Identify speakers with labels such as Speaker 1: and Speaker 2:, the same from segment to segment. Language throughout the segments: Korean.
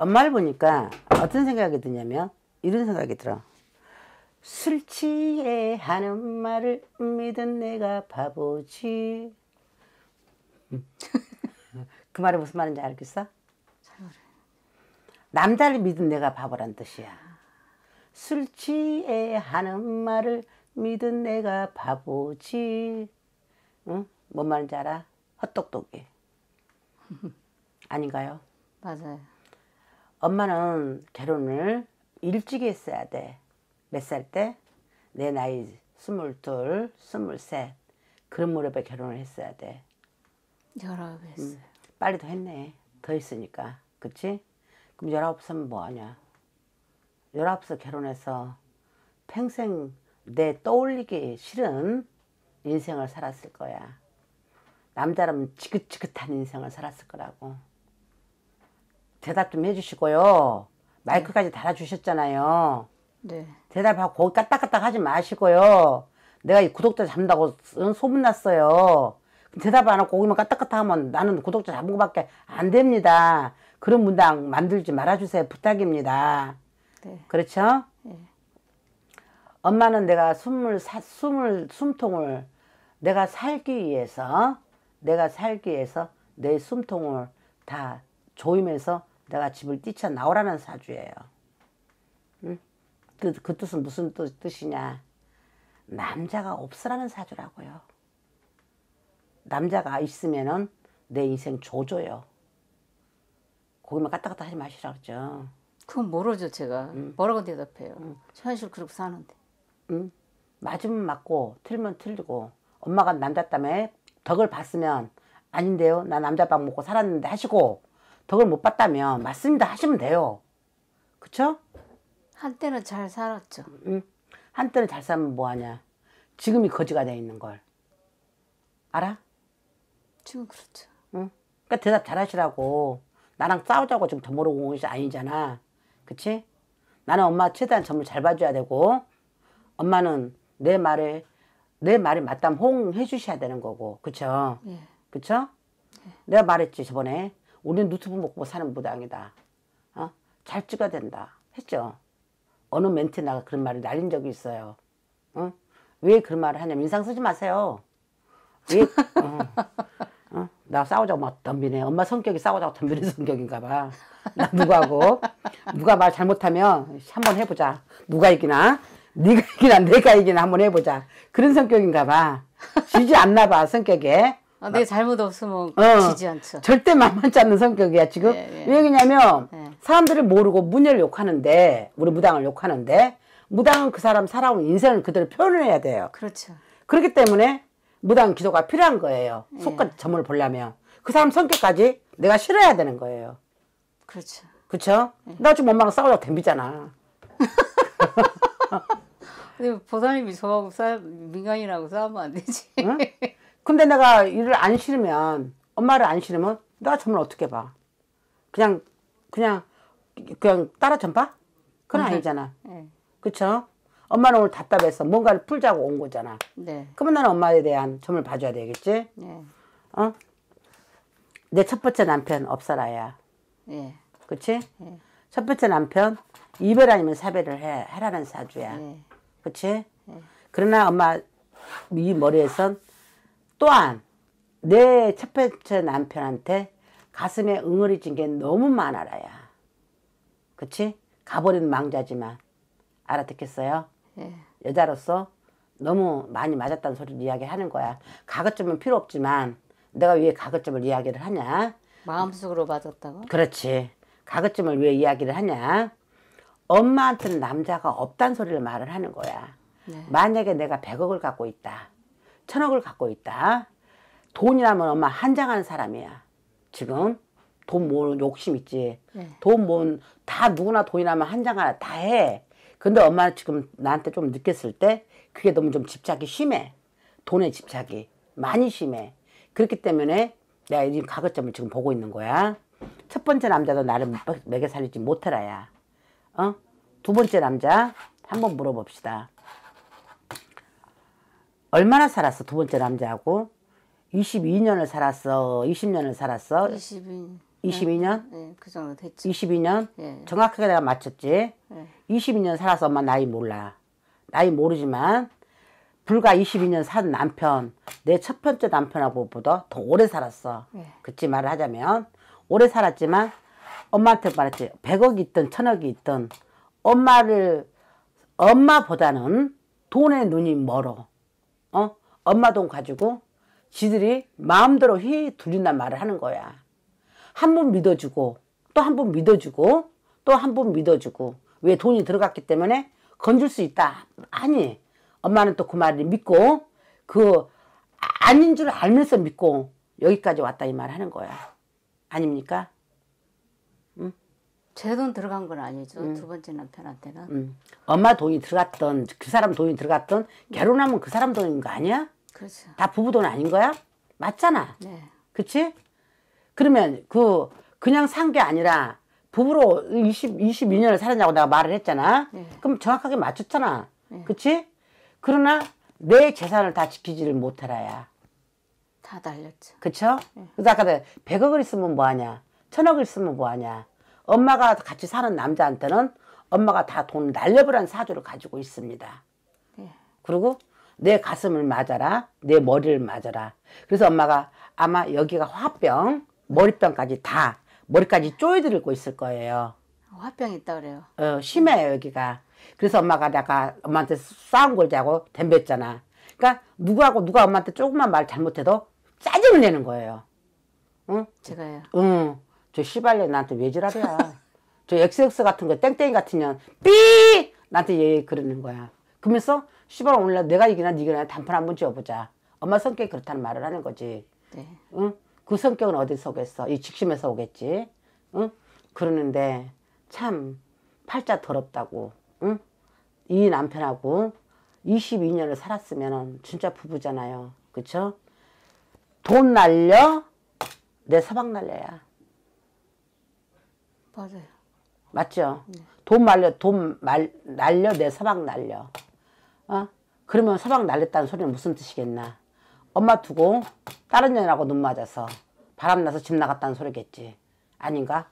Speaker 1: 엄마를 보니까 어떤 생각이 드냐면 이런 생각이 들어. 술 취해 하는 말을 믿은 내가 바보지. 음. 그 말이 무슨 말인지 알겠어? 남자를 믿은 내가 바보란 뜻이야. 술 취해 하는 말을 믿은 내가 바보지. 응? 뭔 말인지 알아? 헛똑똑이. 아닌가요? 맞아요. 엄마는 결혼을 일찍 했어야 돼. 몇 살 때? 내 나이 스물둘, 스물셋 그런 무렵에 결혼을 했어야 돼.
Speaker 2: 열아홉 음, 했어요. 음,
Speaker 1: 빨리 더 했네. 더 있으니까. 그치? 그럼 열아홉 살면 뭐하냐? 열아홉 살 결혼해서 평생 내 떠올리기 싫은 인생을 살았을 거야. 남자라면 지긋지긋한 인생을 살았을 거라고. 대답 좀 해주시고요. 마이크까지 달아주셨잖아요. 네. 대답하고 거기 까딱까딱 하지 마시고요. 내가 이 구독자 잡는다고 소문났어요. 대답 안 하고 거기만 까딱까딱 하면 나는 구독자 잡은 것밖에 안 됩니다. 그런 문장 만들지 말아주세요. 부탁입니다. 네. 그렇죠? 네. 엄마는 내가 숨을, 사, 숨을, 숨통을 내가 살기 위해서, 내가 살기 위해서 내 숨통을 다조임해서 내가 집을 뛰쳐나오라는 사주예요. 응? 그, 그 뜻은 무슨 뜻, 이냐 남자가 없으라는 사주라고요. 남자가 있으면은 내 인생 조조요. 거기만 까딱까딱 하지 마시라 그죠 그건 모르죠, 제가. 응. 뭐라고 대답해요. 응. 현실 그렇게 사는데. 응? 맞으면 맞고, 틀면 틀리고, 엄마가 남자 땀에 덕을 봤으면, 아닌데요. 나 남자 밥 먹고 살았는데 하시고, 덕을 못 봤다면 맞습니다 하시면 돼요. 그쵸? 한때는 잘 살았죠. 응. 한때는 잘 살면 뭐하냐. 지금이 거지가 돼 있는 걸. 알아? 지금 그렇죠. 응? 그러니까 대답 잘 하시라고. 나랑 싸우자고 지금 덤으로 온것 아니잖아. 그치? 나는 엄마 최대한 점을 잘 봐줘야 되고 엄마는 내 말을 내 말이 맞다면 호응해 주셔야 되는 거고 그쵸? 예. 그쵸? 예. 내가 말했지 저번에 우리는 누트브 먹고 뭐 사는 무당이다. 어? 잘 찍어야 된다. 했죠. 어느 멘트나가 그런 말을 날린 적이 있어요. 어? 왜 그런 말을 하냐면 인상 쓰지 마세요. 왜? 예? 어. 어? 나 싸우자고 막 덤비네. 엄마 성격이 싸우자고 덤비는 성격인가 봐. 나 누구하고. 누가 말 잘못하면 한번 해보자. 누가 이기나? 네가 이기나 내가 이기나 한번 해보자. 그런 성격인가 봐. 지지 않나 봐 성격에. 아,
Speaker 2: 내 잘못 없으면 어, 지지 어, 않죠.
Speaker 1: 절대 만만치 않는 성격이야 지금. 예, 예. 왜 그러냐면 예. 사람들을 모르고 문열을 욕하는데 우리 무당을 욕하는데 무당은 그 사람 살아온 인생을 그대로 표현을 해야 돼요. 그렇죠. 그렇기 때문에 무당 기도가 필요한 거예요. 예. 속까지 점을 보려면 그 사람 성격까지 내가 싫어야 되는 거예요. 그렇죠. 그렇죠. 나 지금 엄마랑 싸우려고 덤비잖아. 근데
Speaker 2: 보살님이 저하고 싸, 민간이라고 싸우면 안 되지.
Speaker 1: 응? 근데 내가 일을 안 싫으면 엄마를 안 싫으면 나 정말 어떻게 봐? 그냥 그냥 그냥 따라 전파? 그건 네. 아니잖아. 네. 그쵸? 엄마는 오늘 답답해서 뭔가를 풀자고 온 거잖아. 네. 그러면 나는 엄마에 대한 점을 봐줘야 되겠지? 네. 어? 내 첫 번째 남편 없어라야. 네. 그치? 네. 첫 번째 남편 이별 아니면 사별을 해, 해라는 사주야. 네. 그치? 네. 그러나 엄마 이 머리에선 또한 내 첫 번째 남편한테 가슴에 응어리 진게 너무 많아라야. 그치? 가버린 망자지만 알아듣겠어요? 예. 여자로서 너무 많이 맞았다는 소리를 이야기하는 거야. 가거점은 필요 없지만 내가 왜 가거점을 이야기를 하냐?
Speaker 2: 마음속으로 맞았다고?
Speaker 1: 그렇지. 가거점을 왜 이야기를 하냐? 엄마한테는 남자가 없단 소리를 말을 하는 거야. 네. 만약에 내가 100억을 갖고 있다. 천억을 갖고 있다. 돈이라면 엄마 한장한 사람이야. 지금 돈 모으는 욕심 있지. 네. 돈 모은 다 누구나 돈이라면 한 장 하나 다 해. 근데 엄마 는 지금 나한테 좀 느꼈을 때 그게 너무 좀 집착이 심해. 돈에 집착이 많이 심해. 그렇기 때문에 내가 이가급점을 지금 보고 있는 거야. 첫 번째 남자도 나를 먹여 살리지 못해라야. 어? 두 번째 남자 한번 물어봅시다. 얼마나 살았어? 두 번째 남자하고 22년을 살았어. 20년을 살았어. 22. 22년? 네, 그 정도 됐지. 22년? 네. 정확하게 내가 맞췄지. 네. 예. 22년 살아서 엄마 나이 몰라. 나이 모르지만 불과 22년 산 남편, 내 첫 번째 남편하고보다 더 오래 살았어. 네. 그치 말을 하자면 오래 살았지만 엄마한테 말했지. 100억이 있든 1000억이 있든 엄마를 엄마보다는 돈의 눈이 멀어. 어? 엄마 돈 가지고 지들이 마음대로 휘둘린단 말을 하는 거야. 한 번 믿어주고 또 한 번 믿어주고 또 한 번 믿어주고 왜 돈이 들어갔기 때문에 건질 수 있다. 아니 엄마는 또 그 말을 믿고 그 아닌 줄 알면서 믿고 여기까지 왔다 이말을 하는 거야. 아닙니까?
Speaker 2: 제돈 들어간 건 아니죠. 음. 두 번째 남편한테는.
Speaker 1: 음. 엄마 돈이 들어갔던 그 사람 돈이 들어갔던 결혼하면 그 사람 돈인 거 아니야? 그렇죠. 다 부부 돈 아닌 거야? 맞잖아. 네. 그치? 그러면 그 그냥 산 게 아니라 부부로 20, 22년을 살았냐고 내가 말을 했잖아. 네. 그럼 정확하게 맞췄잖아. 네. 그치? 그러나 내 재산을 다 지키지를 못하라야.
Speaker 2: 다 날렸죠.
Speaker 1: 그쵸? 네. 그래서 아까 100억을 있으면 뭐하냐? 천억을 쓰면 뭐하냐? 엄마가 같이 사는 남자한테는 엄마가 다 돈 날려버란 사주를 가지고 있습니다. 네. 그리고 내 가슴을 맞아라, 내 머리를 맞아라. 그래서 엄마가 아마 여기가 화병, 머리병까지 다 머리까지 쪼여들고 있을 거예요.
Speaker 2: 화병이 있다 그래요.
Speaker 1: 어, 심해요 여기가. 그래서 엄마가 내가 엄마한테 싸움 걸자고 덤볐잖아. 그러니까 누구하고 누가 엄마한테 조금만 말 잘못해도 짜증을 내는 거예요. 응? 제가요. 응. 저시발래 나한테 왜 지랄이야. 저 XX 같은 거 땡땡이 같은 년 삐! 나한테 얘 그러는 거야. 그러면서 시발 오늘날 내가 이기나 니기나 단판 한 번 지어보자. 엄마 성격이 그렇다는 말을 하는 거지. 네. 응? 그 성격은 어디서 오겠어? 이 직심에서 오겠지. 응? 그러는데 참 팔자 더럽다고. 응? 이 남편하고 22년을 살았으면 진짜 부부잖아요. 그쵸? 돈 날려? 내사방 날려야. 맞아요. 맞죠? 네. 돈 말려, 돈 말, 날려, 내 서방 날려. 어? 그러면 서방 날렸다는 소리는 무슨 뜻이겠나? 엄마 두고 다른 년하고 눈 맞아서 바람나서 집 나갔다는 소리겠지. 아닌가?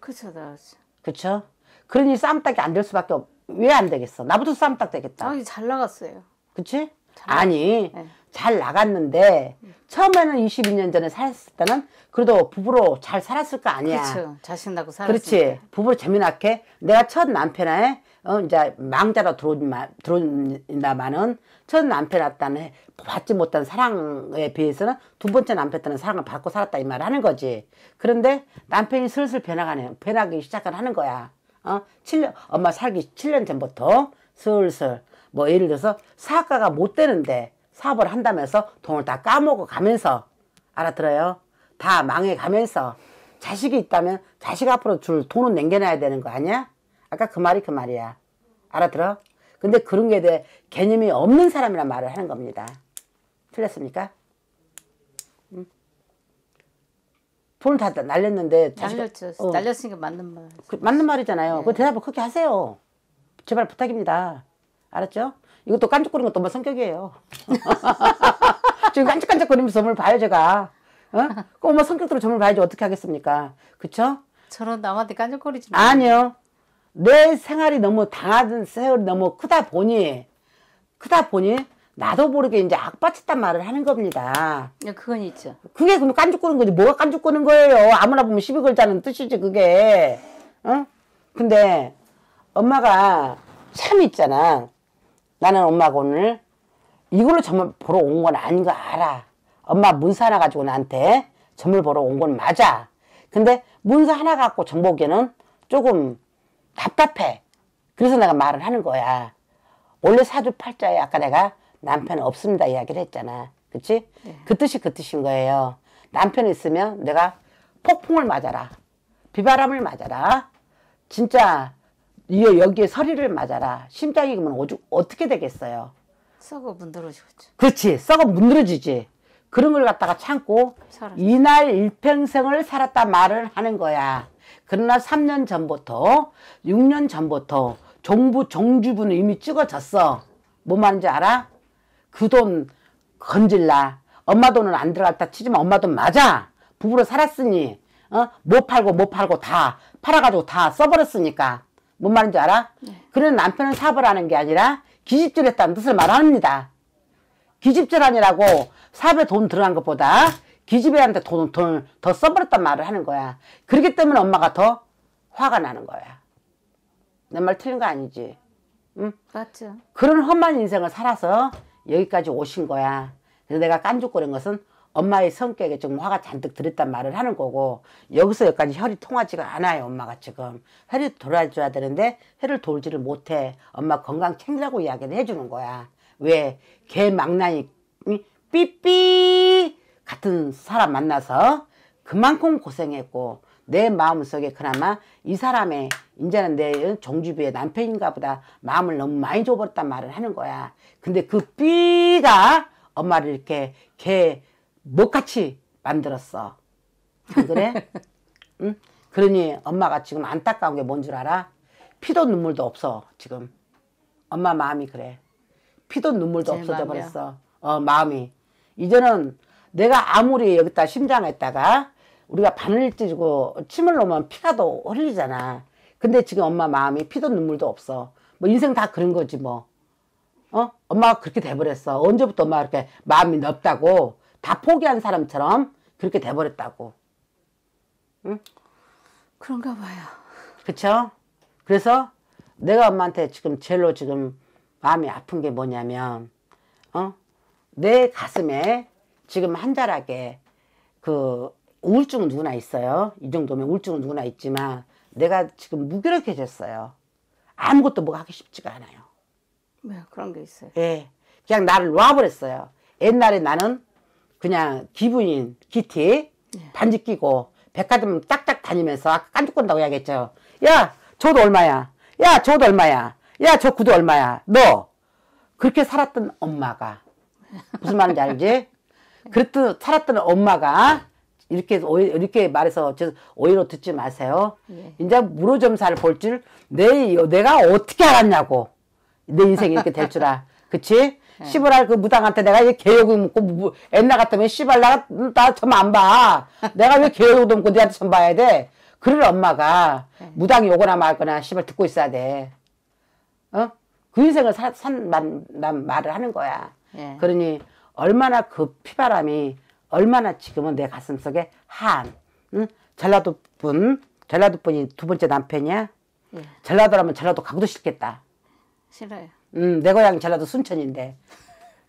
Speaker 2: 그쵸, 그렇죠, 나지
Speaker 1: 그쵸? 그러니 싸움딱이 안 될 수밖에 없, 왜 안 되겠어? 나부터 싸움딱 되겠다. 아니, 잘 나갔어요. 그치? 잘 아니, 네. 잘 나갔는데 처음에는 22년 전에 살았을 때는 그래도 부부로 잘 살았을 거 아니야. 그렇죠.
Speaker 2: 자식 낳고 살았 그렇지.
Speaker 1: 부부로 재미나게 내가 첫 남편에 어 이제 망자로 들어온다마는첫 남편 왔다는 받지 못한 사랑에 비해서는 두 번째 남편 때는 사랑을 받고 살았다 이 말을 하는 거지. 그런데 남편이 슬슬 변화가네. 변하기 시작을 하는 거야. 어? 7년 엄마 살기 7년 전부터 슬슬 뭐 예를 들어서 사학가가 못 되는데 사업을 한다면서 돈을 다 까먹어 가면서 알아들어요? 다 망해가면서 자식이 있다면 자식 앞으로 줄 돈은 남겨놔야 되는 거 아니야? 아까 그 말이 그 말이야. 알아들어? 근데 그런 게 대해 개념이 없는 사람이란 말을 하는 겁니다. 틀렸습니까? 응? 음. 돈을 다 날렸는데 자식, 날렸죠. 어.
Speaker 2: 날렸으니까 맞는 말.
Speaker 1: 그, 맞는 말이잖아요. 네. 그 대답을 그렇게 하세요. 제발 부탁입니다. 알았죠? 이것도 깐죽거리는 것도 뭐 성격이에요. 지금 깐죽깐죽거리면서 점을 봐요, 제가. 어? 꼬마 뭐 성격대로 점을 봐야지 어떻게 하겠습니까? 그쵸?
Speaker 2: 저런 남한테 깐죽거리지 마. 아니요.
Speaker 1: 내 생활이 너무 당하던 세월이 너무 크다 보니, 크다 보니, 나도 모르게 이제 악바쳤단 말을 하는 겁니다.
Speaker 2: 예, 그건 있죠.
Speaker 1: 그게 그럼 깐죽거는 거지. 뭐가 깐죽거는 거예요. 아무나 보면 시비 걸자는 뜻이지, 그게. 어? 근데 엄마가 참 있잖아. 나는 엄마가 오늘 이걸로 점을 보러 온 건 아닌 거 알아. 엄마 문서 하나 가지고 나한테 점을 보러 온 건 맞아. 근데 문서 하나 갖고 점 보기에는 조금 답답해. 그래서 내가 말을 하는 거야. 원래 사주팔자에 아까 내가 남편 없습니다 이야기를 했잖아. 그치? 네. 그 뜻이 그 뜻인 거예요. 남편 있으면 내가 폭풍을 맞아라. 비바람을 맞아라. 진짜 이어 여기에 서리를 맞아라. 심장이 그러면 오죽 어떻게 되겠어요?
Speaker 2: 썩어 문드러지겠죠.
Speaker 1: 그렇지. 썩어 문드러지지. 그런 걸 갖다가 참고
Speaker 2: 살았다. 이날
Speaker 1: 일평생을 살았다 말을 하는 거야. 그러나 3년 전부터 6년 전부터 정부 정주부는 이미 찍어졌어. 뭐 말인지 알아? 그 돈 건질라. 엄마 돈은 안 들어갔다 치지만 엄마 돈 맞아. 부부로 살았으니 어? 못 뭐 팔고 못 뭐 팔고 다 팔아가지고 다 써버렸으니까. 뭔 말인 줄 알아? 네. 그런 남편은 사별하는 게 아니라 기집질했다는 뜻을 말합니다. 기집질하니라고 사업에 돈 들어간 것보다 기집애한테 돈, 돈 더 써버렸단 말을 하는 거야. 그렇기 때문에 엄마가 더 화가 나는 거야. 내 말 틀린 거 아니지? 응? 맞죠. 그런 험한 인생을 살아서 여기까지 오신 거야. 그래서 내가 깐죽거린 것은 엄마의 성격에 좀 화가 잔뜩 들었단 말을 하는 거고 여기서 여기까지 혈이 통하지가 않아요 엄마가 지금 혈이 돌아줘야 되는데 혈을 돌지를 못해 엄마 건강 챙기라고 이야기를 해주는 거야 왜개 망나니 삐삐 같은 사람 만나서 그만큼 고생했고 내 마음속에 그나마 이 사람의 이제는 내 종주비의 남편인가 보다 마음을 너무 많이 줘버렸단 말을 하는 거야 근데 그 삐가 엄마를 이렇게 개 못같이 만들었어. 안 그래? 응? 그러니 엄마가 지금 안타까운 게 뭔 줄 알아? 피도 눈물도 없어 지금. 엄마 마음이 그래. 피도 눈물도 없어져 버렸어. 어 마음이. 이제는 내가 아무리 여기다 심장에다가 우리가 바늘 찌고 침을 놓으면 피가 더 흘리잖아. 근데 지금 엄마 마음이 피도 눈물도 없어. 뭐 인생 다 그런 거지 뭐. 어? 엄마가 그렇게 돼버렸어. 언제부터 엄마가 그렇게 마음이 넓다고 다 포기한 사람처럼 그렇게 돼버렸다고. 응?
Speaker 2: 그런가 봐요.
Speaker 1: 그쵸? 그래서 내가 엄마한테 지금 제일로 지금 마음이 아픈 게 뭐냐면, 어? 내 가슴에 지금 한자락에 그 우울증 누구나 있어요. 이 정도면 우울증 누구나 있지만 내가 지금 무기력해졌어요. 아무것도 뭐 하기 쉽지가 않아요. 네, 그런 게 있어요. 예. 그냥 나를 놔버렸어요. 옛날에 나는 그냥 기분인 기티 예. 반지 끼고 백화점 딱딱 다니면서 아까 깐죽건다고 해야겠죠야 저도 얼마야. 야 저도 얼마야. 야저 구두 얼마야. 너 그렇게 살았던 엄마가 무슨 말인지 알지? 그랬던 살았던 엄마가 이렇게 이렇게 말해서 저 오해로 듣지 마세요. 예. 이제 무로점사를 볼줄내 내가 어떻게 알았냐고 내 인생이 이렇게 될 줄 아. 그치? 네. 시부랄 그 무당한테 내가 이 개욕을 묻고 뭐, 뭐, 옛날 같으면 시발 나가 나점안 봐. 내가 왜 개욕도 묻고 너한테 점 봐야 돼? 그럴 엄마가 네. 무당이 오거나 말거나 시발 듣고 있어야 돼. 어? 그 인생을 사, 산 만, 난 말을 하는 거야. 예. 그러니 얼마나 그 피바람이 얼마나 지금은 내 가슴 속에 한 응? 전라도 분 전라도 분이 두 번째 남편이야. 예. 전라도라면 전라도 가고도 싫겠다. 싫어요. 음, 내 고향 전라도 순천인데.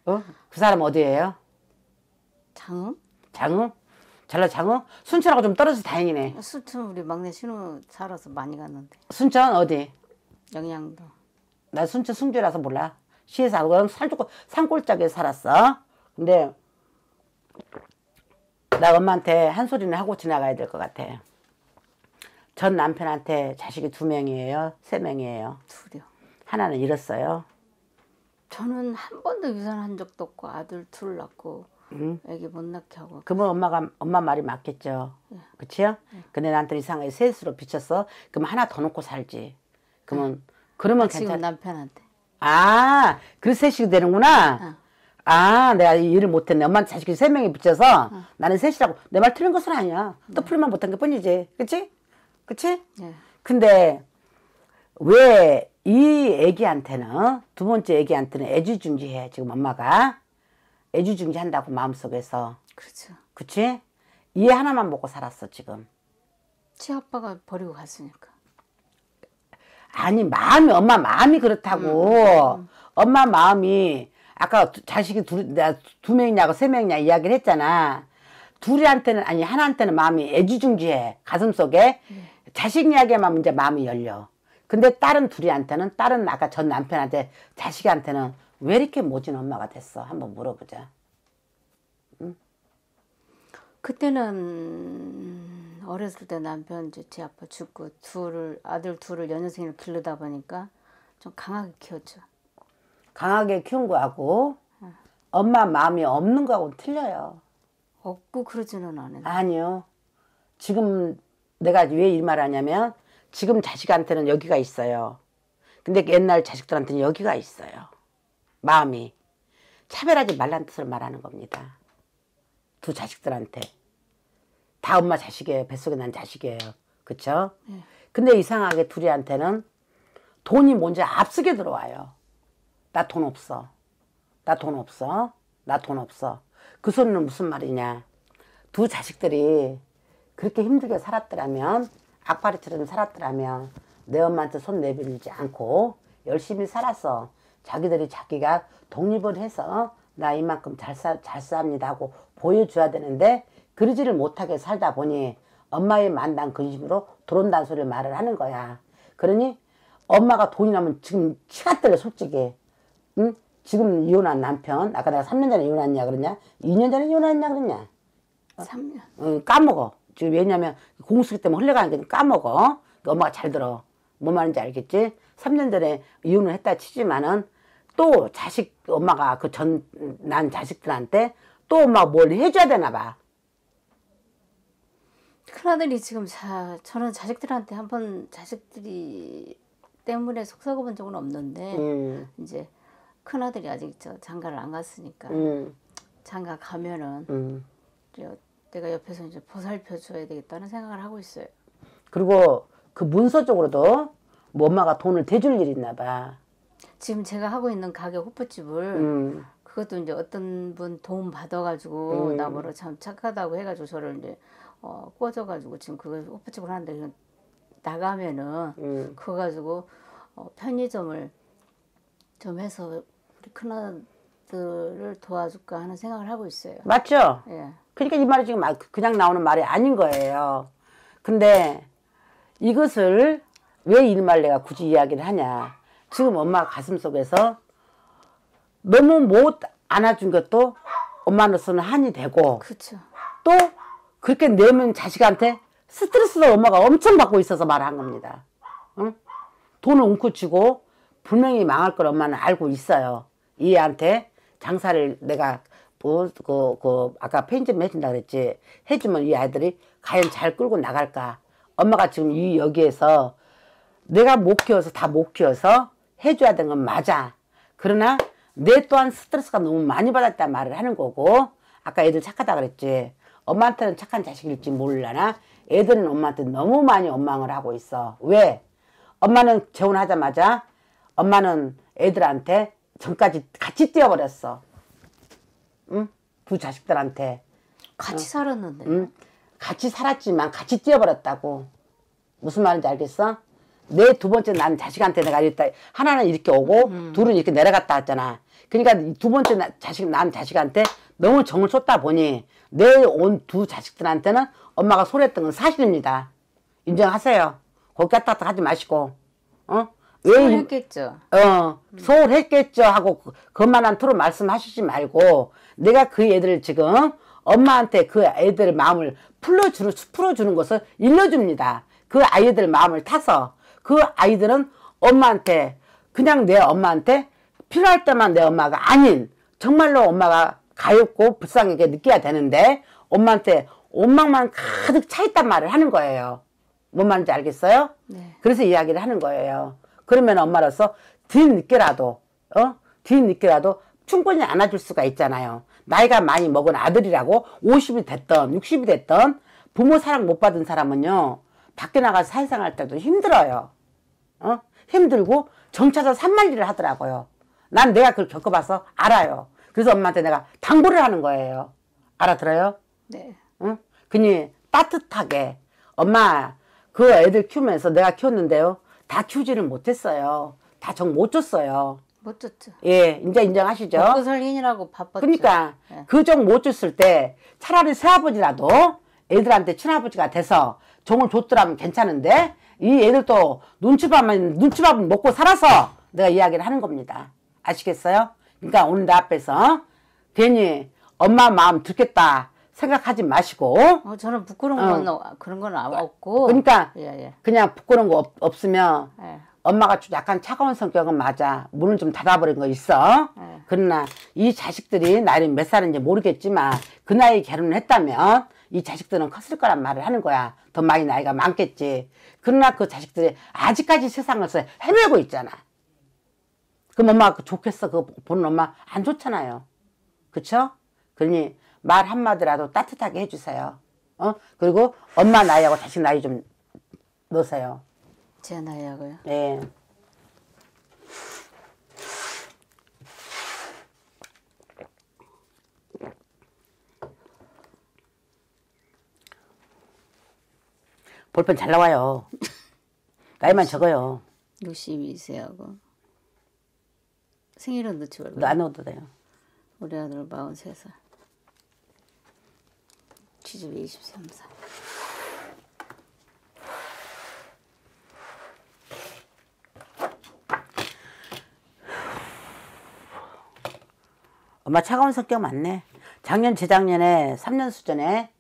Speaker 1: 어? 그 사람 어디예요? 장흥? 장흥? 전라 장흥? 순천하고 좀 떨어져서 다행이네.
Speaker 2: 순천 우리 막내 신우 살아서 많이 갔는데.
Speaker 1: 순천 어디? 영양도. 나 순천 승주라서 몰라. 시에서 알고 산골 산골짜기에 살았어. 근데 나 엄마한테 한 소리는 하고 지나가야 될 것 같아. 전 남편한테 자식이 두 명이에요, 세 명이에요. 둘이요. 하나는 잃었어요. 저는
Speaker 2: 한 번도 유산한 적도 없고 아들 둘 낳고 응? 애기 못 낳게 하고.
Speaker 1: 그러면 엄마가 엄마 말이 맞겠죠. 예. 그치요? 예. 근데 나한테 이상하게 셋으로 비쳤어. 그럼 하나 더 놓고 살지. 그러면 예. 그러면 괜찮. 남편한테. 아, 그 셋이 되는구나. 어. 아, 내가 일을 못했네. 엄마는 자식이 세 명이 붙여서 어. 나는 셋이라고. 내 말 틀린 것은 아니야. 네. 또풀만 못한 것 뿐이지. 그치? 그치? 네. 근데 왜이 애기한테는 두 번째 애기한테는 애주중지해 지금 엄마가 애주중지한다고 마음속에서 그렇죠 그치? 얘 하나만 먹고 살았어 지금
Speaker 2: 치아빠가 버리고 갔으니까
Speaker 1: 아니 마음이 엄마 마음이 그렇다고 음, 음. 음, 음. 엄마 마음이 아까 두, 자식이 둘, 두 명이냐고 세 명이냐 이야기를 했잖아 둘이한테는 아니 하나한테는 마음이 애지중지해 가슴속에 음. 자식 이야기만 이제 마음이 열려 근데 딸은 둘이한테는 딸은 아까 전 남편한테 자식한테는 왜 이렇게 모진 엄마가 됐어? 한번 물어보자. 응?
Speaker 2: 그때는 어렸을 때 남편 제 아빠 죽고 둘을 아들
Speaker 1: 둘을 연년생을길르다 보니까 좀 강하게 키웠죠. 강하게 키운 거하고 엄마 마음이 없는 거하고는 틀려요. 없고 그러지는 않아요. 아니요. 지금 내가 왜 이 말하냐면 지금 자식한테는 여기가 있어요. 근데 옛날 자식들한테는 여기가 있어요. 마음이. 차별하지 말란 뜻을 말하는 겁니다. 두 자식들한테. 다 엄마 자식이에요. 뱃속에 난 자식이에요. 그쵸? 네. 근데 이상하게 둘이한테는 돈이 먼저 앞서게 들어와요. 나 돈 없어. 나 돈 없어. 나 돈 없어. 그 소리는 무슨 말이냐. 두 자식들이 그렇게 힘들게 살았더라면 악바리처럼 살았더라면 내 엄마한테 손 내밀지 않고 열심히 살았어. 자기들이 자기가 독립을 해서 나 이만큼 잘, 사, 잘 삽니다 하고 보여줘야 되는데 그러지를 못하게 살다 보니 엄마의 만난 근심으로 그 들어온다는 소리를 말을 하는 거야. 그러니 엄마가 돈이 나면 지금 치가 떨려 솔직히. 응? 지금 이혼한 남편 아까 내가 3년 전에 이혼했냐 그러냐 2년 전에 이혼했냐 그러냐 3년 응, 까먹어 왜냐면 공수기 때문에 흘러가는게 까먹어. 그러니까 엄마가 잘 들어. 뭐 말인지 알겠지? 3년 전에 이혼을 했다 치지만은 또 자식 엄마가 그 전 난 자식들한테 또 엄마가 뭘 해줘야 되나 봐.
Speaker 2: 큰아들이 지금 자, 저는 자식들한테 한 번 자식들이 때문에 속사고 본 적은 없는데 음. 이제 큰아들이 아직 저 장가를 안 갔으니까 음. 장가 가면은 음. 내가 옆에서 이제 보살펴 줘야 되겠다는 생각을 하고 있어요.
Speaker 1: 그리고 그 문서 쪽으로도 뭐 엄마가 돈을 대줄 일이 있나 봐.
Speaker 2: 지금 제가 하고 있는 가게 호프집을 음. 그것도 이제 어떤 분 도움 받아가지고 음. 나보러 참 착하다고 해가지고 저를 이제 어, 꽂아가지고 지금 그걸 호프집을 하는데 나가면은 음. 그거 가지고 어, 편의점을 좀 해서 우리 큰아들을 도와줄까 하는 생각을 하고 있어요.
Speaker 1: 맞죠? 예. 그러니까 이 말이 지금 그냥 나오는 말이 아닌 거예요. 근데 이것을 왜 이 말 내가 굳이 이야기를 하냐. 지금 엄마 가슴 속에서 너무 못 안아준 것도 엄마로서는 한이 되고. 그쵸. 또 그렇게 내면 자식한테 스트레스를 엄마가 엄청 받고 있어서 말한 겁니다. 응? 돈을 웅크치고 분명히 망할 걸 엄마는 알고 있어요. 이한테 장사를 내가 뭐, 그, 그, 아까 펜좀 해준다 그랬지 해주면 이 아이들이 과연 잘 끌고 나갈까 엄마가 지금 이 여기에서 내가 못 키워서 다 못 키워서 해줘야 되는 건 맞아 그러나 내 또한 스트레스가 너무 많이 받았다 말을 하는 거고 아까 애들 착하다 그랬지 엄마한테는 착한 자식일지 몰라나 애들은 엄마한테 너무 많이 원망을 하고 있어 왜? 엄마는 재혼하자마자 엄마는 애들한테 전까지 같이 뛰어버렸어 응? 두 자식들한테. 같이 어? 살았는데. 응? 같이 살았지만 같이 뛰어버렸다고. 무슨 말인지 알겠어? 내 두 번째 난 자식한테 내가 이랬다. 하나는 이렇게 오고 음. 둘은 이렇게 내려갔다 왔잖아. 그러니까 두 번째 나, 자식 난 자식한테 너무 정을 쏟다 보니 내 온 두 자식들한테는 엄마가 손했던 건 사실입니다. 인정하세요. 거기 갔다 딱다 하지 마시고. 어?
Speaker 2: 소홀했겠죠.
Speaker 1: 어, 소홀했겠죠 하고 그, 그만한 토로 말씀하시지 말고 내가 그 애들을 지금 엄마한테 그 애들의 마음을 풀어주는, 풀어주는 것을 일러줍니다. 그 아이들 마음을 타서 그 아이들은 엄마한테 그냥 내 엄마한테 필요할 때만 내 엄마가 아닌 정말로 엄마가 가엾고 불쌍하게 느껴야 되는데 엄마한테 원망만 가득 차 있단 말을 하는 거예요. 뭔 말인지 알겠어요? 네. 그래서 이야기를 하는 거예요. 그러면 엄마로서 뒤늦게라도 어? 뒤늦게라도 충분히 안아줄 수가 있잖아요. 나이가 많이 먹은 아들이라고 50이 됐던 60이 됐던 부모 사랑 못 받은 사람은요. 밖에 나가서 사회생활 때도 힘들어요. 어? 힘들고 정차서 산만 일을 하더라고요. 난 내가 그걸 겪어봐서 알아요. 그래서 엄마한테 내가 당부를 하는 거예요. 알아들어요? 네. 응? 그니 따뜻하게 엄마 그 애들 키우면서 내가 키웠는데요. 다 키우지를 못했어요. 다 정 못 줬어요.
Speaker 2: 못 줬죠. 예,
Speaker 1: 인제 인정하시죠? 먹고
Speaker 2: 살이라고 바빴죠. 그러니까 예.
Speaker 1: 그정 못 줬을 때 차라리 새아버지라도 애들한테 친아버지가 돼서 정을 줬더라면 괜찮은데 이 애들도 눈치밥만 눈치밥을 먹고 살아서 내가 이야기를 하는 겁니다. 아시겠어요? 그러니까 오늘 내 앞에서 괜히 엄마 마음 듣겠다 생각하지 마시고. 어, 저는 부끄러운 어. 건 어.
Speaker 2: 그런 건 아, 없고. 그러니까 예, 예.
Speaker 1: 그냥 부끄러운 거 없, 으면 예. 엄마가 좀 약간 차가운 성격은 맞아. 문을 좀 닫아버린 거 있어. 예. 그러나 이 자식들이 나이 몇 살인지 모르겠지만 그 나이에 결혼을 했다면 이 자식들은 컸을 거란 말을 하는 거야. 더 많이 나이가 많겠지. 그러나 그 자식들이 아직까지 세상을 헤매고 있잖아. 그럼 엄마가 좋겠어. 그거 보는 엄마 안 좋잖아요. 그쵸? 그러니 말 한마디라도 따뜻하게 해주세요. 어? 그리고 엄마 나이하고 자식 나이 좀 넣으세요. 제
Speaker 2: 나이하고요? 네.
Speaker 1: 볼펜 잘 나와요. 나이만 적어요.
Speaker 2: 62세하고 생일은 늦지 말고. 안 넣어도 돼요. 우리 아들 43살. 취집 23사.
Speaker 1: 엄마 차가운 성격 맞네. 작년 재작년에 3년 수전에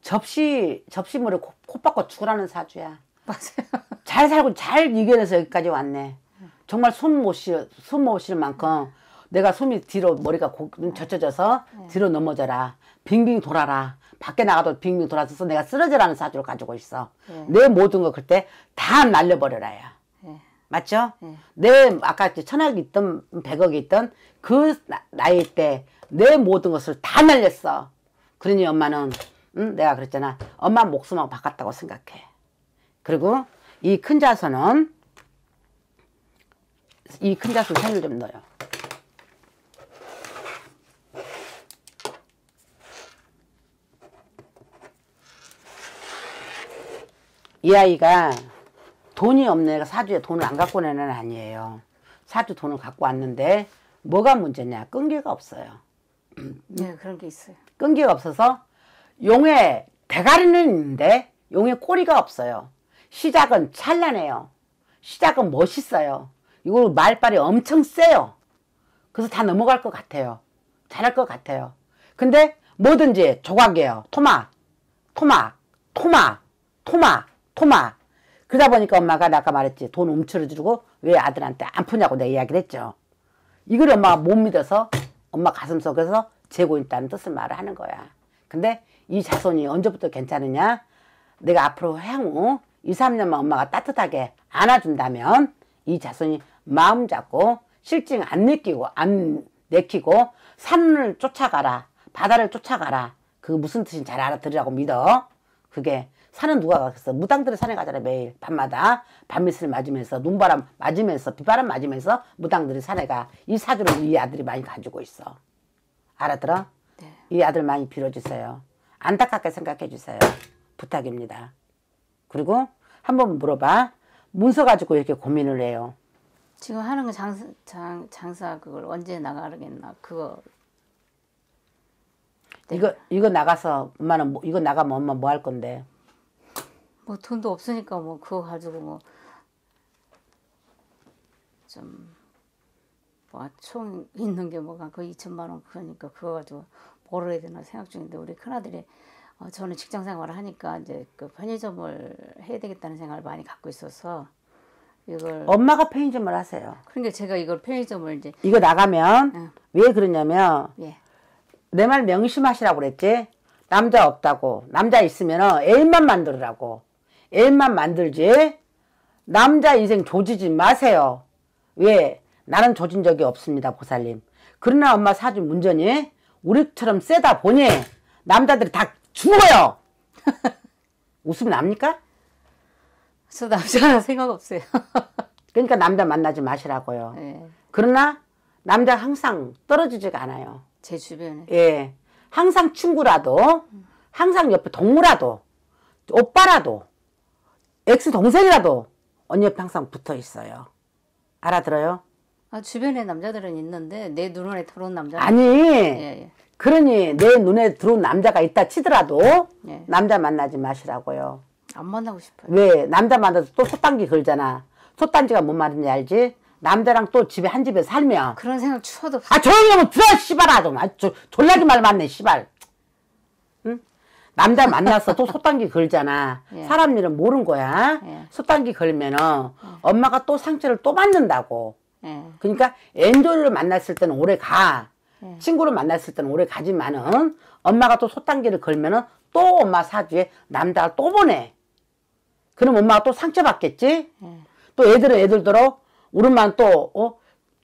Speaker 1: 접시 접시물을 코, 콧바꿔 죽으라는 사주야. 맞아요. 잘 살고 잘 이겨내서 여기까지 왔네. 정말 숨못쉴숨못 쉴 만큼 내가 숨이 뒤로 머리가 젖혀져서 네. 뒤로 넘어져라. 빙빙 돌아라. 밖에 나가도 빙빙 돌아서서 내가 쓰러지라는 사주를 가지고 있어. 예. 내 모든 거 그때 다 날려버려라야. 예. 맞죠? 예. 내 아까 천억이 있던 백억이 있던 그 나이 때 내 모든 것을 다 날렸어. 그러니 엄마는 응? 내가 그랬잖아. 엄마 목숨하고 바꿨다고 생각해. 그리고 이 큰 자손은 이 큰 자손 생일 좀 넣어요. 이 아이가 돈이 없는 애가 그러니까 사주에 돈을 안 갖고 내는 아니에요. 사주 돈을 갖고 왔는데 뭐가 문제냐? 끈기가 없어요. 네, 그런 게 있어요. 끈기가 없어서 용의 대가리는 있는데 용의 꼬리가 없어요. 시작은 찬란해요. 시작은 멋있어요. 이거 말빨이 엄청 세요. 그래서 다 넘어갈 것 같아요. 잘할 것 같아요. 근데 뭐든지 조각이에요. 토막, 토막, 토막, 토막, 토막. 토마. 그러다 보니까 엄마가 아까 말했지. 돈움츠러주고왜 아들한테 안 푸냐고 내 이야기를 했죠. 이걸 엄마가 못 믿어서 엄마 가슴속에서 재고 있다는 뜻을 말을 하는 거야. 근데 이 자손이 언제부터 괜찮으냐? 내가 앞으로 향후 2, 3년만 엄마가 따뜻하게 안아준다면 이 자손이 마음 잡고 실증 안 느끼고 안 내키고 산을 쫓아가라 바다를 쫓아가라 그 무슨 뜻인지 잘 알아들으라고 믿어 그게 산은 누가 갔겠어 무당들은 산에 가잖아 매일 밤마다 밤미슬 맞으면서 눈바람 맞으면서 비바람 맞으면서 무당들이 산에 가 이 사주를 이 아들이 많이 가지고 있어 알아들어? 네. 이 아들 많이 빌어주세요 안타깝게 생각해 주세요 부탁입니다 그리고 한번 물어봐 문서 가지고 이렇게 고민을 해요
Speaker 2: 지금 하는 거 장사, 장, 장사 그걸 언제 나가겠나 그거
Speaker 1: 이거 이거 나가서 엄마는 뭐, 이거 나가면 엄마 뭐 할 건데?
Speaker 2: 뭐 돈도 없으니까 뭐 그거 가지고 뭐 좀 뭐총 있는 게 뭐가 그 2천만 원 그러니까 그거 가지고 벌어야 되나 생각 중인데 우리 큰아들이 어, 저는 직장 생활을 하니까 이제 그 편의점을 해야 되겠다는 생각을 많이 갖고 있어서
Speaker 1: 이걸 엄마가 편의점을 하세요.
Speaker 2: 그러니까 제가 이걸 편의점을 이제 이거 나가면
Speaker 1: 응. 왜 그러냐면 예. 내말 명심하시라고 그랬지 남자 없다고 남자 있으면 애인만 만들으라고 애인만 만들지 남자 인생 조지지 마세요 왜 나는 조진 적이 없습니다 보살님 그러나 엄마 사준 문전이 우리처럼 세다 보니 남자들이 다 죽어요 웃음 납니까? 저 남자 생각 없어요 그러니까 남자 만나지 마시라고요 네. 그러나 남자 항상 떨어지지가 않아요
Speaker 2: 제 주변에.
Speaker 1: 예. 항상 친구라도, 항상 옆에 동무라도, 오빠라도, 엑스 동생이라도 언니 옆에 항상 붙어 있어요. 알아들어요?
Speaker 2: 아, 주변에 남자들은 있는데 내 눈에 들어온 남자. 아니. 예, 예.
Speaker 1: 그러니 내 눈에 들어온 남자가 있다 치더라도 예. 남자 만나지 마시라고요.
Speaker 2: 안 만나고 싶어요. 왜?
Speaker 1: 남자 만나서 또 솥단지 걸잖아. 솥단지가 뭔 말인지 알지? 남자랑 또 집에 한 집에 살면
Speaker 2: 그런 생각 추워도 아 조용히 하면
Speaker 1: 들어 씨발아 좀. 아, 졸라기 말 맞네 씨발. 응? 남자 만나서또 솥단기 걸잖아. 예. 사람 일은 모른 거야. 예. 솥단기 걸면은 엄마가 또 상처를 또 받는다고. 예. 그러니까 엔조를 만났을 때는 오래 가. 예. 친구를 만났을 때는 오래 가지만은 엄마가 또 솥단기를 걸면은 또 엄마 사주에 남자를 또 보내. 그럼 엄마가 또 상처받겠지? 예. 또 애들은 애들대로 우리만 또 어?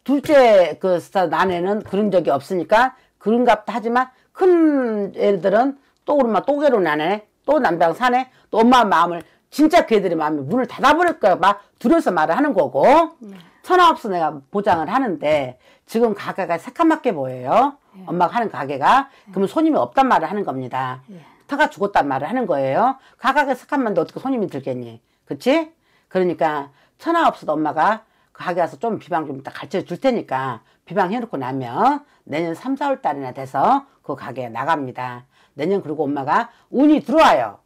Speaker 1: 둘째 그 스타 난에는 그런 적이 없으니까 그런갑다 하지만 큰 애들은 또 우리만 또결로하네또 남방 사네 또 엄마 마음을 진짜 그애들의 마음이 문을 닫아버릴까 봐 두려워서 말을 하는 거고 네. 천하 없어 내가 보장을 하는데 지금 가게가 새카맣게 보여요 네. 엄마가 하는 가게가 네. 그러면 손님이 없단 말을 하는 겁니다 예. 터가 죽었단 말을 하는 거예요 가게가 새카는데 어떻게 손님이 들겠니 그치? 그러니까 천하 없어도 엄마가 가게 가서 좀 비방 좀 이따 가르쳐 줄 테니까 비방해놓고 나면 내년 3, 4월 달이나 돼서 그 가게에 나갑니다. 내년 그리고 엄마가 운이 들어와요.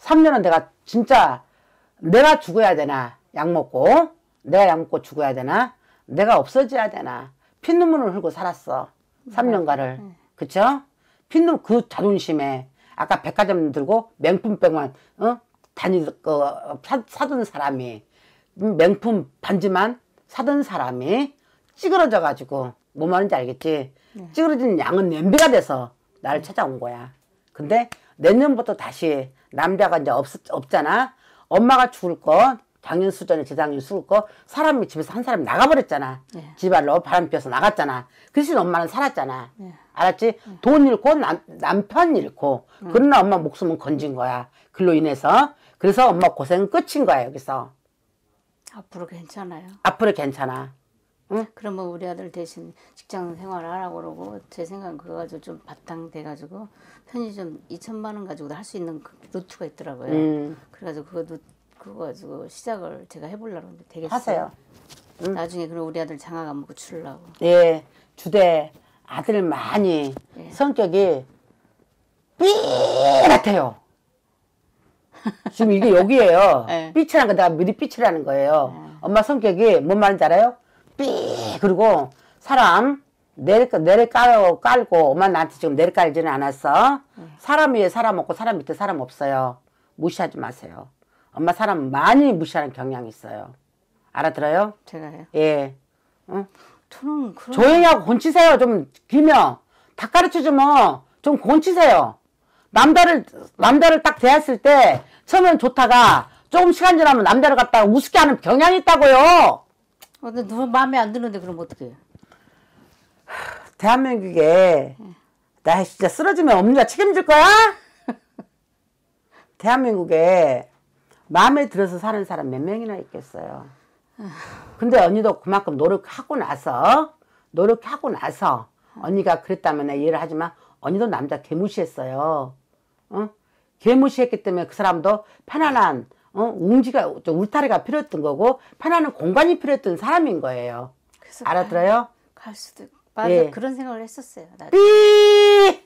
Speaker 1: 3년은 내가 진짜 내가 죽어야 되나 약 먹고 내가 약 먹고 죽어야 되나 내가 없어져야 되나 핏눈물을 흘고 살았어. 3년간을. 음. 그쵸? 핏눈 그 자존심에 아까 백화점 들고 맹품백만 어? 다니 그 사, 사둔 사람이 명품 반지만 사던 사람이 찌그러져 가지고 뭐하는지 알겠지 네. 찌그러진 양은 냄비가 돼서 나를 네. 찾아온 거야 근데 내년부터 다시 남자가 이제 없, 없잖아 엄마가 죽을 거 작년 수전에 재작년 죽을 거 사람이 집에서 한 사람이 나가버렸잖아 네. 지발로 바람 피어서 나갔잖아 그래서 엄마는 살았잖아 네. 알았지 네. 돈 잃고 남, 남편 잃고 그러나 엄마 목숨은 건진 거야 글로 인해서 그래서 엄마 고생은 끝인 거야 여기서
Speaker 2: 앞으로 괜찮아요.
Speaker 1: 앞으로 괜찮아.
Speaker 2: 응? 그러면 우리 아들 대신 직장 생활 하라고 그러고 제 생각은 그거 가지고 좀 바탕 돼가지고 편의점 2천만 원 가지고도 할 수 있는 그 루트가 있더라고요. 음. 그래가지고 그거 누, 그거 가지고 시작을 제가 해보려고 하는데 되겠어요. 하세요. 응? 음. 나중에 그럼 우리 아들 장학 안 먹고 주려고.
Speaker 1: 예, 주대 아들 많이 예. 성격이 삐 같아요. 지금 이게 여기예요. 네. 삐치라는 거 내가 미리 삐치라는 거예요. 네. 엄마 성격이 뭔 말인지 알아요? 삐 그리고 사람 내를 내를 깔고 깔고 엄마 나한테 지금 내를 깔지는 않았어. 네. 사람 위에 사람 없고 사람 밑에 사람 없어요. 무시하지 마세요. 엄마 사람 많이 무시하는 경향이 있어요. 알아들어요? 제가요? 예. 응?
Speaker 2: 저는 그런...
Speaker 1: 조용히 하고 곤치세요. 좀기며다 가르쳐 주면 좀 곤치세요. 남자를 남자를 딱 대했을 때 처음엔 좋다가 조금 시간 지나면 남자를 갖다가 우습게 하는 경향이 있다고요. 어, 근데 누구 마음에 안 드는데 그럼 어떻게? 대한민국에 나 진짜 쓰러지면 엄니가 책임질 거야? 대한민국에 마음에 들어서 사는 사람 몇 명이나 있겠어요. 근데 언니도 그만큼 노력하고 나서 노력하고 나서 언니가 그랬다면 이해를 하지만 언니도 남자 개무시했어요. 어? 개무시했기 때문에 그 사람도 편안한 어? 웅지가 울타리가 필요했던 거고 편안한 공간이 필요했던 사람인 거예요. 알아들어요?
Speaker 2: 갈 수도 맞아 예. 그런 생각을 했었어요. 나도.
Speaker 1: 삐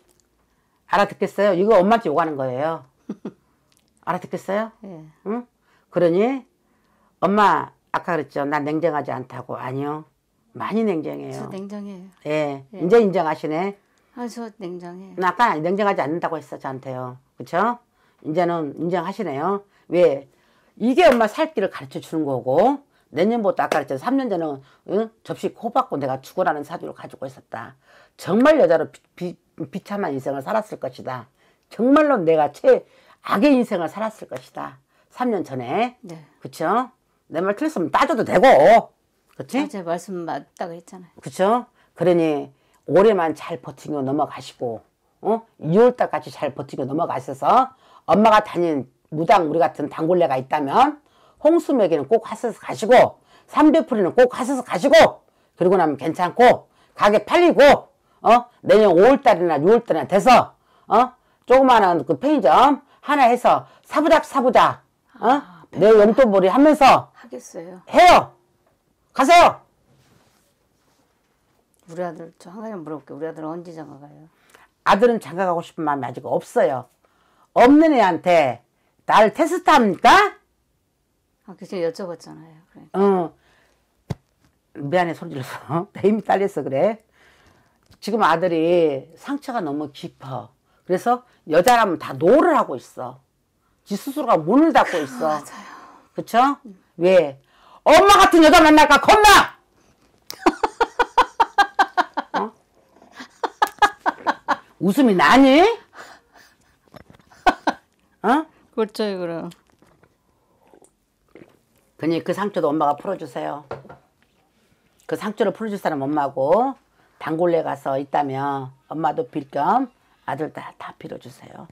Speaker 1: 알아듣겠어요? 이거 엄마한테 욕하는 거예요. 알아듣겠어요? 예. 응? 그러니 엄마 아까 그랬죠. 난 냉정하지 않다고. 아니요. 많이 냉정해요. 저 냉정해요. 예. 예. 이제 인정하시네.
Speaker 2: 아저 냉정해요. 음,
Speaker 1: 아까 냉정하지 않는다고 했어 저한테요. 그렇죠? 이제는 인정하시네요. 왜? 이게 엄마 살 길을 가르쳐 주는 거고 내년부터 아까 그랬 3년 전에 응? 접시 코박고 내가 죽어라는 사주를 가지고 있었다. 정말 여자로 비, 비, 참한 인생을 살았을 것이다. 정말로 내가 최 악의 인생을 살았을 것이다. 3년 전에. 네. 그쵸? 내 말 틀렸으면 따져도 되고. 그치? 맞아 말씀 맞다고 했잖아요. 그쵸? 그러니 올해만 잘 버티고 넘어가시고 어? 2월달까지 잘 버티고 넘어가셔서 엄마가 다니는 무당 우리 같은 단골레가 있다면 홍수맥에는 꼭 하셔서 가시고 삼베풀이는 꼭 하셔서 가시고 그러고 나면 괜찮고 가게 팔리고 어? 내년 5월달이나 6월달이나 돼서 어? 조그마한 그 편의점 하나 해서 사부작 사부작 어? 아, 용돈벌이 하면서
Speaker 2: 하겠어요
Speaker 1: 해요 가세요 우리 아들 저 한 가지만 물어볼게요. 우리 아들은 언제 장가 가요? 아들은 장가 가고 싶은 마음이 아직 없어요. 없는 애한테 나를 테스트합니까? 아, 그래서 여쭤봤잖아요. 그래. 어. 미안해 손 질러서 내 힘이 딸려서 그래. 지금 아들이 상처가 너무 깊어. 그래서 여자라면 다 노를 하고 있어. 지 스스로가 문을 닫고 있어. 맞아요. 그쵸? 응. 왜? 엄마 같은 여자 만날까 겁나! 웃음이 나니? 어? 그렇죠, 그럼. 그니 그 상처도 엄마가 풀어주세요. 그 상처를 풀어줄 사람 엄마고 단골에 가서 있다면 엄마도 빌 겸 아들 다, 다 빌어주세요.